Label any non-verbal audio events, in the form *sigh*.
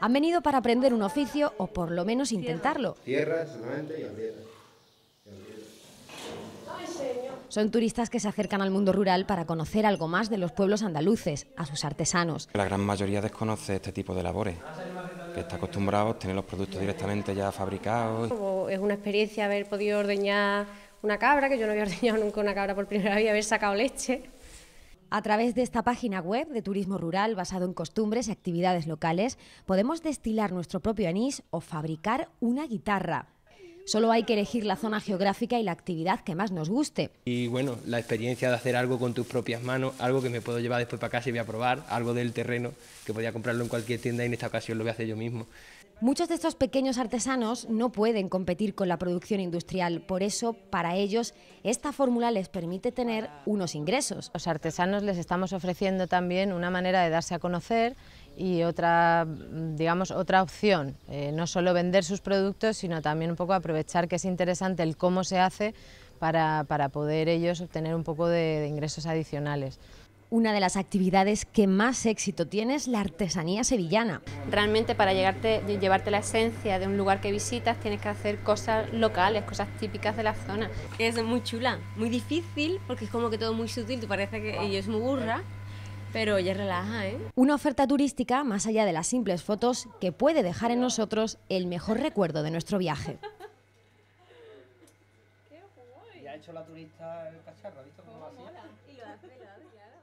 Han venido para aprender un oficio o por lo menos intentarlo. y Son turistas que se acercan al mundo rural para conocer algo más de los pueblos andaluces, a sus artesanos. La gran mayoría desconoce este tipo de labores, está acostumbrado a tener los productos directamente ya fabricados. Es una experiencia haber podido ordeñar una cabra, que yo no había *laughs* ordeñado nunca una cabra por primera vez, haber sacado leche. A través de esta página web de turismo rural basado en costumbres y actividades locales, podemos destilar nuestro propio anís o fabricar una guitarra Solo hay que elegir la zona geográfica y la actividad que más nos guste. Y bueno, la experiencia de hacer algo con tus propias manos, algo que me puedo llevar después para casa y voy a probar, algo del terreno que podía comprarlo en cualquier tienda y en esta ocasión lo voy a hacer yo mismo. Muchos de estos pequeños artesanos no pueden competir con la producción industrial, por eso para ellos esta fórmula les permite tener unos ingresos. Los artesanos les estamos ofreciendo también una manera de darse a conocer y otra, mm, digamos, otra opción, eh, no solo vender sus productos, sino también un poco aprovechar que es interesante el cómo se hace para, para poder ellos obtener un poco de, ingresos adicionales una de las actividades que más éxito tiene es la artesanía sevillana. Realmente para llegarte, llevarte la esencia de un lugar que visitas tienes que hacer cosas locales, cosas típicas de la zona. Es muy chula, muy difícil porque es como que todo muy sutil, te parece que yo es muy burra, pero ya relaja, ¿eh? Una oferta turística más allá de las simples fotos que puede dejar en nosotros el mejor recuerdo de nuestro viaje. Ya ha hecho la turista el cacharro, visto cómo, Y